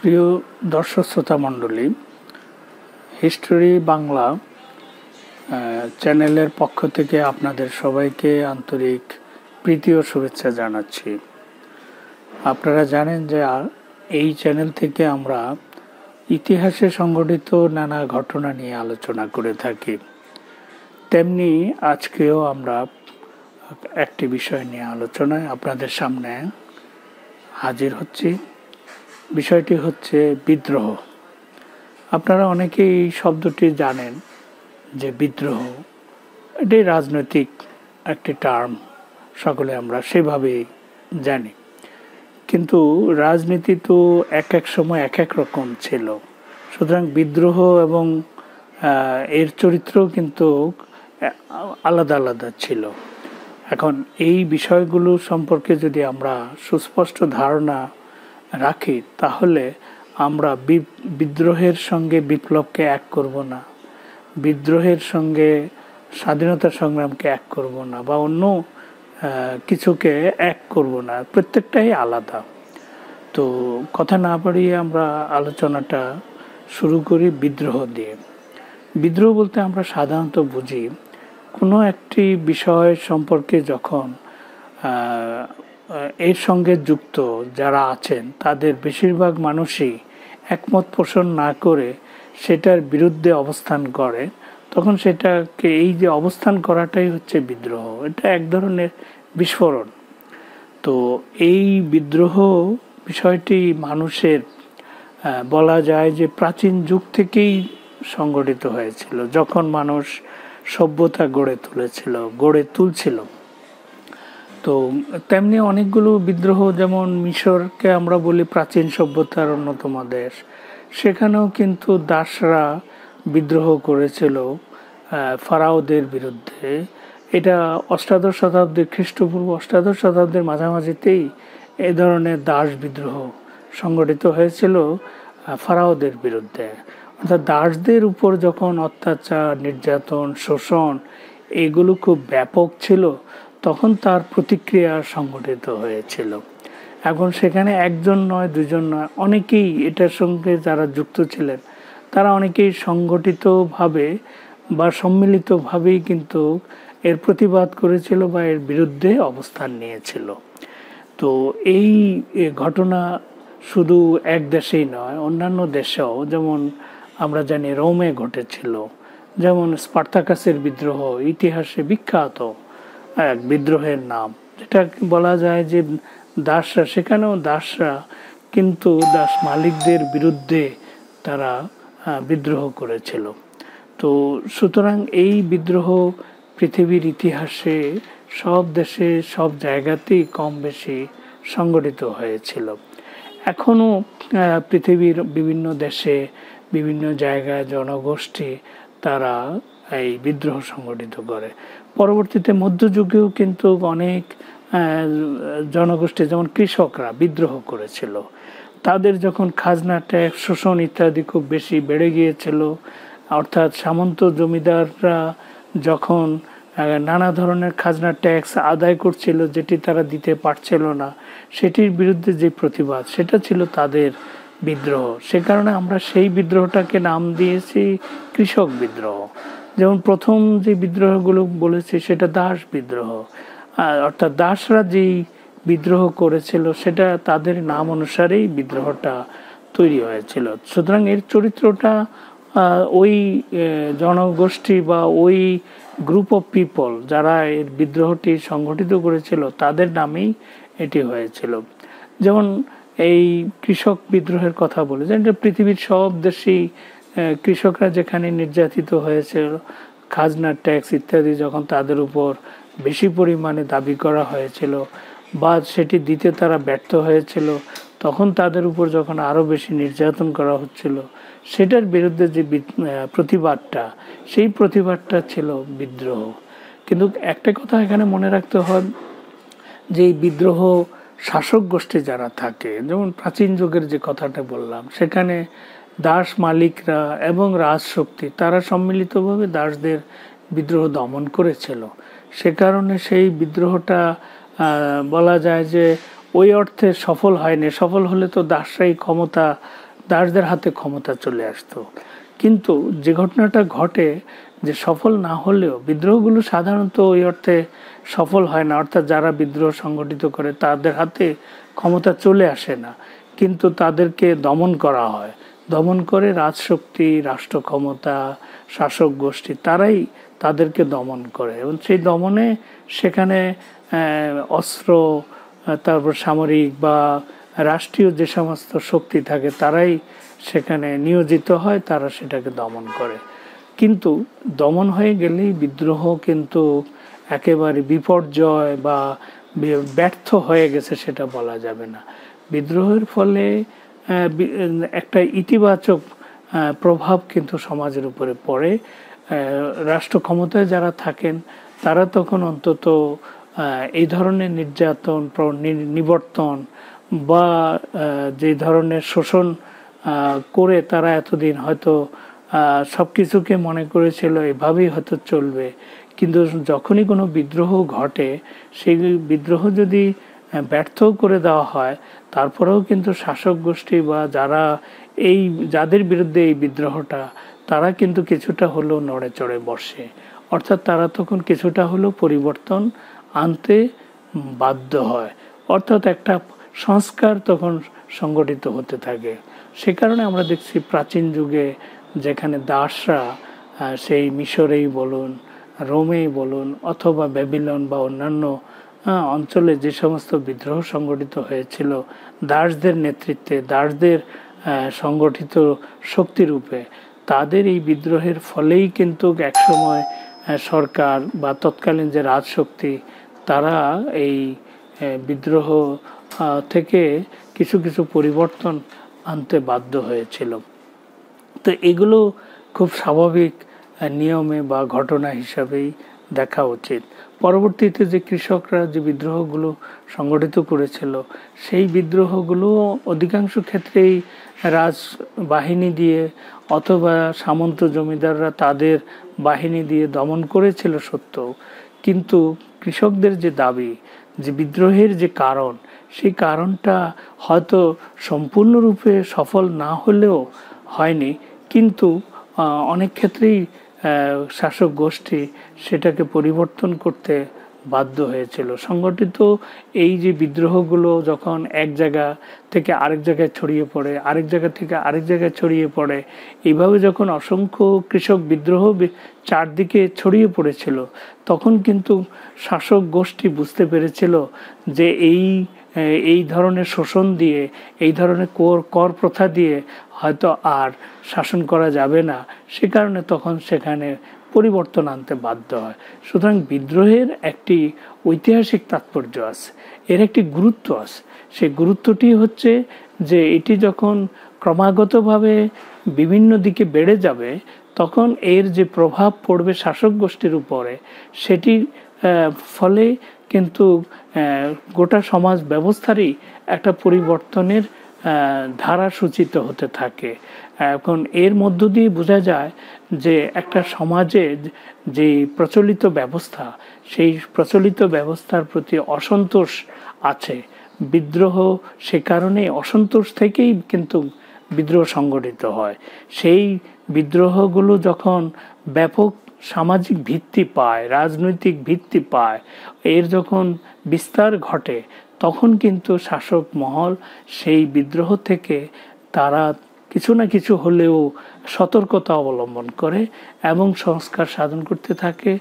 প্রিয় দর্শক শ্রোতা মণ্ডলী হিস্টোরি বাংলা চ্যানেলের পক্ষ থেকে আপনাদের সবাইকে আন্তরিক প্রীতি ও শুভেচ্ছা জানাচ্ছি আপনারা জানেন যে এই চ্যানেল থেকে আমরা ইতিহাসে সংগঠিত নানা ঘটনা নিয়ে আলোচনা করে থাকি তেমনি আজকেও আমরা একটি বিষয় নিয়ে আলোচনায় আপনাদের সামনে হাজির হচ্ছি বিষয়টি হচ্ছে বিদ্রোহ আপনারা অনেকেই এই শব্দটি জানেন যে বিদ্রোহ এটি রাজনৈতিক একটি টার্ম সকলে আমরা সেভাবেই জানি কিন্তু রাজনীতি তো এক এক সময় এক এক রকম ছিল সুতরাং বিদ্রোহ এবং এর চরিত্র কিন্তু আলাদা আলাদা ছিল এখন এই বিষয়গুলো সম্পর্কে যদি আমরা সুস্পষ্ট ধারণা রাখি তাহলে আমরা বিদ্রোহের সঙ্গে বিপ্লবকে এক করব না বিদ্রোহের সঙ্গে স্বাধীনতা সংগ্রামকে এক করব না বা অন্য কিছুকে এক করব না প্রত্যেকটাই আলাদা তো কথা না পারিয়ে আমরা আলোচনাটা শুরু করি বিদ্রোহ দিয়ে বিদ্রোহ বলতে আমরা সাধারণত বুঝি কোনো একটি বিষয় সম্পর্কে যখন এর সঙ্গে যুক্ত যারা আছেন তাদের বেশিরভাগ মানুষই একমত পোষণ না করে সেটার বিরুদ্ধে অবস্থান করে তখন সেটাকে এই যে অবস্থান করাটাই হচ্ছে বিদ্রোহ এটা এক ধরনের বিস্ফোরণ তো এই বিদ্রোহ বিষয়টি মানুষের বলা যায় যে প্রাচীন যুগ থেকেই সংগঠিত হয়েছিল যখন মানুষ সভ্যতা গড়ে তুলেছিল গড়ে তুলছিল তো তেমনি অনেকগুলো বিদ্রোহ যেমন মিশরকে আমরা বলি প্রাচীন সভ্যতার অন্যতম দেশ সেখানেও কিন্তু দাসরা বিদ্রোহ করেছিল ফারাওদের বিরুদ্ধে এটা অষ্টাদশ শতাব্দীর খ্রিস্টপূর্ব অষ্টাদশ শতাব্দীর মাঝামাঝিতেই এ ধরনের দাস বিদ্রোহ সংগঠিত হয়েছিল ফারাওদের বিরুদ্ধে অর্থাৎ দাসদের উপর যখন অত্যাচার নির্যাতন শোষণ এগুলো খুব ব্যাপক ছিল তখন তার প্রতিক্রিয়া সংগঠিত হয়েছিল এখন সেখানে একজন নয় দুজন নয় অনেকেই এটার সঙ্গে যারা যুক্ত ছিলেন তারা অনেকেই সংগঠিতভাবে বা সম্মিলিতভাবেই কিন্তু এর প্রতিবাদ করেছিল বা এর বিরুদ্ধে অবস্থান নিয়েছিল তো এই ঘটনা শুধু এক দেশেই নয় অন্যান্য দেশেও যেমন আমরা জানি রোমে ঘটেছিল যেমন স্পার্তাকাসের বিদ্রোহ ইতিহাসে বিখ্যাত এক বিদ্রোহের নাম যেটা বলা যায় যে দাসরা সেখানেও দাসরা কিন্তু দাস মালিকদের বিরুদ্ধে তারা বিদ্রোহ করেছিল তো সুতরাং এই বিদ্রোহ পৃথিবীর ইতিহাসে সব দেশে সব জায়গাতেই কম বেশি সংগঠিত হয়েছিল এখনও পৃথিবীর বিভিন্ন দেশে বিভিন্ন জায়গায় জনগোষ্ঠী তারা এই বিদ্রোহ সংগঠিত করে পরবর্তীতে মধ্যযুগেও কিন্তু অনেক জনগোষ্ঠী যেমন কৃষকরা বিদ্রোহ করেছিল তাদের যখন খাজনা ট্যাক্স শোষণ ইত্যাদি খুব বেশি বেড়ে গিয়েছিল অর্থাৎ সামন্ত জমিদাররা যখন নানা ধরনের খাজনা ট্যাক্স আদায় করছিল যেটি তারা দিতে পারছিল না সেটির বিরুদ্ধে যে প্রতিবাদ সেটা ছিল তাদের বিদ্রোহ সে কারণে আমরা সেই বিদ্রোহটাকে নাম দিয়েছি কৃষক বিদ্রোহ যেমন প্রথম যে বিদ্রোহগুলো বলেছে সেটা দাস বিদ্রোহ অর্থাৎ দাসরা যেই বিদ্রোহ করেছিল সেটা তাদের নাম অনুসারেই বিদ্রোহটা তৈরি হয়েছিল সুতরাং এর চরিত্রটা ওই জনগোষ্ঠী বা ওই গ্রুপ অফ পিপল যারা এর বিদ্রোহটি সংগঠিত করেছিল তাদের নামেই এটি হয়েছিল যেমন এই কৃষক বিদ্রোহের কথা বলে যে এটা পৃথিবীর সব দেশেই কৃষকরা যেখানে নির্যাতিত হয়েছে খাজনা ট্যাক্স ইত্যাদি যখন তাদের উপর বেশি পরিমাণে দাবি করা হয়েছিল বা সেটি দিতে তারা ব্যর্থ হয়েছিল তখন তাদের উপর যখন আরও বেশি নির্যাতন করা হচ্ছিল সেটার বিরুদ্ধে যে প্রতিবাদটা সেই প্রতিবাদটা ছিল বিদ্রোহ কিন্তু একটা কথা এখানে মনে রাখতে হয় যে এই বিদ্রোহ শাসক গোষ্ঠী যারা থাকে যেমন প্রাচীন যুগের যে কথাটা বললাম সেখানে দাস মালিকরা এবং রাজশক্তি তারা সম্মিলিতভাবে দাসদের বিদ্রোহ দমন করেছিল সে কারণে সেই বিদ্রোহটা বলা যায় যে ওই অর্থে সফল হয়নি সফল হলে তো দাসরাই ক্ষমতা দাসদের হাতে ক্ষমতা চলে আসতো কিন্তু যে ঘটনাটা ঘটে যে সফল না হলেও বিদ্রোহগুলো সাধারণত ওই অর্থে সফল হয় না অর্থাৎ যারা বিদ্রোহ সংগঠিত করে তাদের হাতে ক্ষমতা চলে আসে না কিন্তু তাদেরকে দমন করা হয় দমন করে রাজশক্তি রাষ্ট্র ক্ষমতা শাসক গোষ্ঠী তারাই তাদেরকে দমন করে এবং সেই দমনে সেখানে অস্ত্র তারপর সামরিক বা রাষ্ট্রীয় যে সমস্ত শক্তি থাকে তারাই সেখানে নিয়োজিত হয় তারা সেটাকে দমন করে কিন্তু দমন হয়ে গেলেই বিদ্রোহ কিন্তু একেবারে বিপর্যয় বা ব্যর্থ হয়ে গেছে সেটা বলা যাবে না বিদ্রোহের ফলে একটা ইতিবাচক প্রভাব কিন্তু সমাজের উপরে পড়ে রাষ্ট্র ক্ষমতায় যারা থাকেন তারা তখন অন্তত এই ধরনের নির্যাতন নিবর্তন বা যে ধরনের শোষণ করে তারা এতদিন হয়তো সব কিছুকে মনে করেছিল এভাবেই হয়তো চলবে কিন্তু যখনই কোনো বিদ্রোহ ঘটে সেই বিদ্রোহ যদি হ্যাঁ, ব্যর্থও করে দেওয়া হয় তারপরেও কিন্তু শাসক গোষ্ঠী বা যারা এই যাদের বিরুদ্ধে এই বিদ্রোহটা তারা কিন্তু কিছুটা হলেও নড়ে চড়ে বসে অর্থাৎ তারা তখন কিছুটা হলেও পরিবর্তন আনতে বাধ্য হয় অর্থাৎ একটা সংস্কার তখন সংগঠিত হতে থাকে সে কারণে আমরা দেখছি প্রাচীন যুগে যেখানে দাসরা সেই মিশরেই বলুন রোমেই বলুন অথবা ব্যাবিলন বা অন্যান্য হ্যাঁ, অঞ্চলে যে সমস্ত বিদ্রোহ সংগঠিত হয়েছিল দাসদের নেতৃত্বে দাসদের সংগঠিত শক্তিরূপে তাদের এই বিদ্রোহের ফলেই কিন্তু একসময় সরকার বা তৎকালীন যে রাজশক্তি তারা এই বিদ্রোহ থেকে কিছু কিছু পরিবর্তন আনতে বাধ্য হয়েছিল তো এগুলো খুব স্বাভাবিক নিয়মে বা ঘটনা হিসাবেই দেখা উচিত পরবর্তীতে যে কৃষকরা যে বিদ্রোহগুলো সংগঠিত করেছিল সেই বিদ্রোহগুলো অধিকাংশ ক্ষেত্রেই রাজ বাহিনী দিয়ে অথবা সামন্ত জমিদাররা তাদের বাহিনী দিয়ে দমন করেছিল সত্য কিন্তু কৃষকদের যে দাবি যে বিদ্রোহের যে কারণ সেই কারণটা হয়তো সম্পূর্ণরূপে সফল না হলেও হয়নি কিন্তু অনেক ক্ষেত্রেই শাসক গোষ্ঠী সেটাকে পরিবর্তন করতে বাধ্য হয়েছিল সংগঠিত এই যে বিদ্রোহগুলো যখন এক জায়গা থেকে আরেক জায়গায় ছড়িয়ে পড়ে আরেক জায়গা থেকে আরেক জায়গায় ছড়িয়ে পড়ে এইভাবে যখন অসংখ্য কৃষক বিদ্রোহ চারদিকে ছড়িয়ে পড়েছিল তখন কিন্তু শাসক গোষ্ঠী বুঝতে পেরেছিল যে এই এই ধরনের শোষণ দিয়ে এই ধরনের কর কর প্রথা দিয়ে হয়তো আর শাসন করা যাবে না সে কারণে তখন সেখানে পরিবর্তন আনতে বাধ্য হয় সুতরাং বিদ্রোহের একটি ঐতিহাসিক তাৎপর্য আছে এর একটি গুরুত্ব আছে সেই গুরুত্বটি হচ্ছে যে এটি যখন ক্রমাগতভাবে বিভিন্ন দিকে বেড়ে যাবে তখন এর যে প্রভাব পড়বে শাসক গোষ্ঠীর উপরে সেটির ফলে কিন্তু গোটা সমাজ ব্যবস্থারই একটা পরিবর্তনের ধারা সূচিত হতে থাকে এখন এর মধ্য দিয়ে বোঝা যায় যে একটা সমাজে যে প্রচলিত ব্যবস্থা সেই প্রচলিত ব্যবস্থার প্রতি অসন্তোষ আছে বিদ্রোহ সে কারণে অসন্তোষ থেকেই কিন্তু বিদ্রোহ সংগঠিত হয় সেই বিদ্রোহগুলো যখন ব্যাপক সামাজিক ভিত্তি পায় রাজনৈতিক ভিত্তি পায় এর যখন বিস্তার ঘটে তখন কিন্তু শাসক মহল সেই বিদ্রোহ থেকে তারা কিছু না কিছু হলেও সতর্কতা অবলম্বন করে এবং সংস্কার সাধন করতে থাকে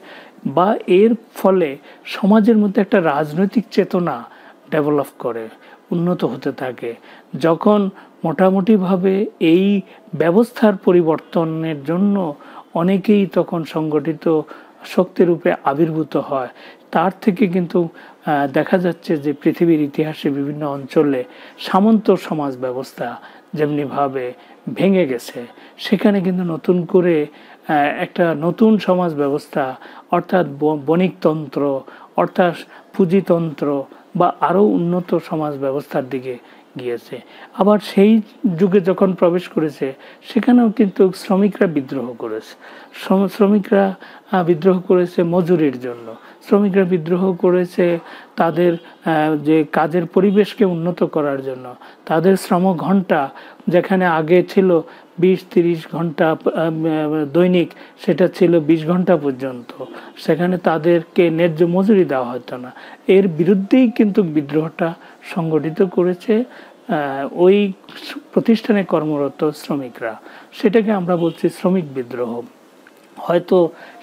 বা এর ফলে সমাজের মধ্যে একটা রাজনৈতিক চেতনা ডেভেলপ করে উন্নত হতে থাকে যখন মোটামুটিভাবে এই ব্যবস্থার পরিবর্তনের জন্য অনেকেই তখন সংগঠিত শক্তিরূপে আবির্ভূত হয় তার থেকে কিন্তু দেখা যাচ্ছে যে পৃথিবীর ইতিহাসে বিভিন্ন অঞ্চলে সামন্ত সমাজ ব্যবস্থা যেমনিভাবে ভেঙে গেছে সেখানে কিন্তু নতুন করে একটা নতুন সমাজ ব্যবস্থা অর্থাৎ বণিকতন্ত্র অর্থাৎ পুঁজিতন্ত্র বা আরও উন্নত সমাজ ব্যবস্থার দিকে গিয়েছে আবার সেই যুগে যখন প্রবেশ করেছে সেখানেও কিন্তু শ্রমিকরা বিদ্রোহ করেছে শ্রমিকরা বিদ্রোহ করেছে মজুরির জন্য শ্রমিকরা বিদ্রোহ করেছে তাদের যে কাজের পরিবেশকে উন্নত করার জন্য তাদের শ্রম ঘন্টা যেখানে আগে ছিল বিশ তিরিশ ঘন্টা দৈনিক সেটা ছিল বিশ ঘন্টা পর্যন্ত সেখানে তাদেরকে ন্যায্য মজুরি দেওয়া হতো না এর বিরুদ্ধেই কিন্তু বিদ্রোহটা সংগঠিত করেছে ওই প্রতিষ্ঠানে কর্মরত শ্রমিকরা সেটাকে আমরা বলছি শ্রমিক বিদ্রোহ হয়তো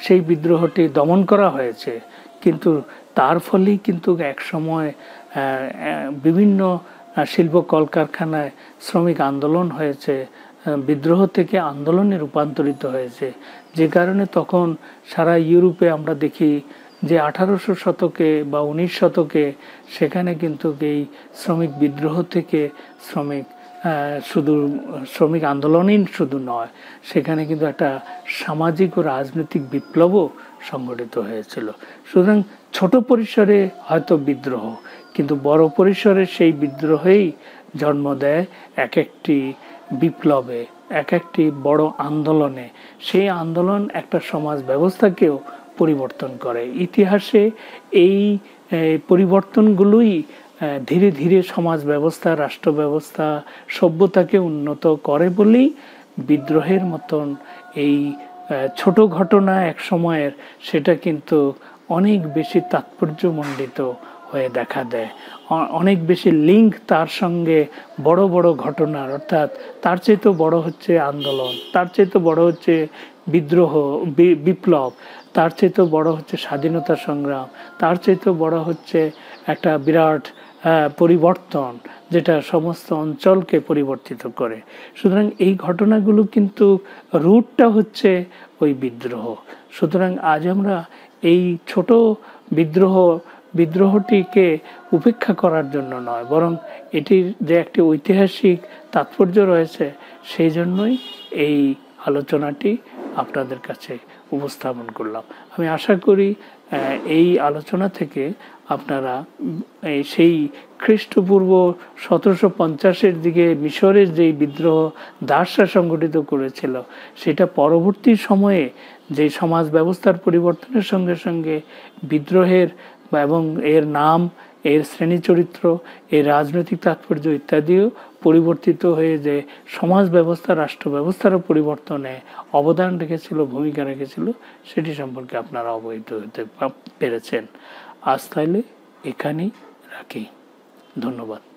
সেই বিদ্রোহটি দমন করা হয়েছে কিন্তু তার ফলেই কিন্তু একসময় বিভিন্ন শিল্প কলকারখানায় শ্রমিক আন্দোলন হয়েছে বিদ্রোহ থেকে আন্দোলনে রূপান্তরিত হয়েছে যে কারণে তখন সারা ইউরোপে আমরা দেখি যে আঠারোশো শতকে বা উনিশ শতকে সেখানে কিন্তু এই শ্রমিক বিদ্রোহ থেকে শ্রমিক শুধু শ্রমিক আন্দোলনই শুধু নয় সেখানে কিন্তু একটা সামাজিক ও রাজনৈতিক বিপ্লবও সংগঠিত হয়েছিল সুতরাং ছোট পরিসরে হয়তো বিদ্রোহ কিন্তু বড় পরিসরে সেই বিদ্রোহেই জন্ম দেয় এক একটি বিপ্লবে এক একটি বড় আন্দোলনে সেই আন্দোলন একটা সমাজ ব্যবস্থাকেও পরিবর্তন করে ইতিহাসে এই পরিবর্তনগুলোই ধীরে ধীরে সমাজ ব্যবস্থা রাষ্ট্র ব্যবস্থা সভ্যতাকে উন্নত করে বলেই বিদ্রোহের মতন এই ছোট ঘটনা এক সময়ের সেটা কিন্তু অনেক বেশি তাৎপর্যমণ্ডিত হয়ে দেখা দেয় অনেক বেশি লিঙ্ক তার সঙ্গে বড় বড় ঘটনার অর্থাৎ তার চেয়ে তো বড় হচ্ছে আন্দোলন তার চেয়ে তো বড় হচ্ছে বিদ্রোহ বিপ্লব তার চাইতেও বড় হচ্ছে স্বাধীনতা সংগ্রাম তার চাইতেও বড় হচ্ছে একটা বিরাট পরিবর্তন যেটা সমস্ত অঞ্চলকে পরিবর্তিত করে সুতরাং এই ঘটনাগুলো কিন্তু রুটটা হচ্ছে ওই বিদ্রোহ সুতরাং আজ আমরা এই ছোট বিদ্রোহ বিদ্রোহটিকে উপেক্ষা করার জন্য নয় বরং এটির যে একটি ঐতিহাসিক তাৎপর্য রয়েছে সেই জন্যই এই আলোচনাটি আপনাদের কাছে উপস্থাপন করলাম আমি আশা করি এই আলোচনা থেকে আপনারা সেই খ্রিস্টপূর্ব সতেরোশো পঞ্চাশের দিকে মিশরের যেই বিদ্রোহ দাসরা সংগঠিত করেছিল সেটা পরবর্তী সময়ে যে সমাজ ব্যবস্থার পরিবর্তনের সঙ্গে সঙ্গে বিদ্রোহের এবং এর নাম এর শ্রেণী চরিত্র এর রাজনৈতিক তাৎপর্য ইত্যাদিও পরিবর্তিত হয়ে যে সমাজ ব্যবস্থা রাষ্ট্র ব্যবস্থারও পরিবর্তনে অবদান রেখেছিল ভূমিকা রেখেছিল সেটি সম্পর্কে আপনারা অবহিত হতে পেরেছেন আজ তাহলে এখানেই রাখি ধন্যবাদ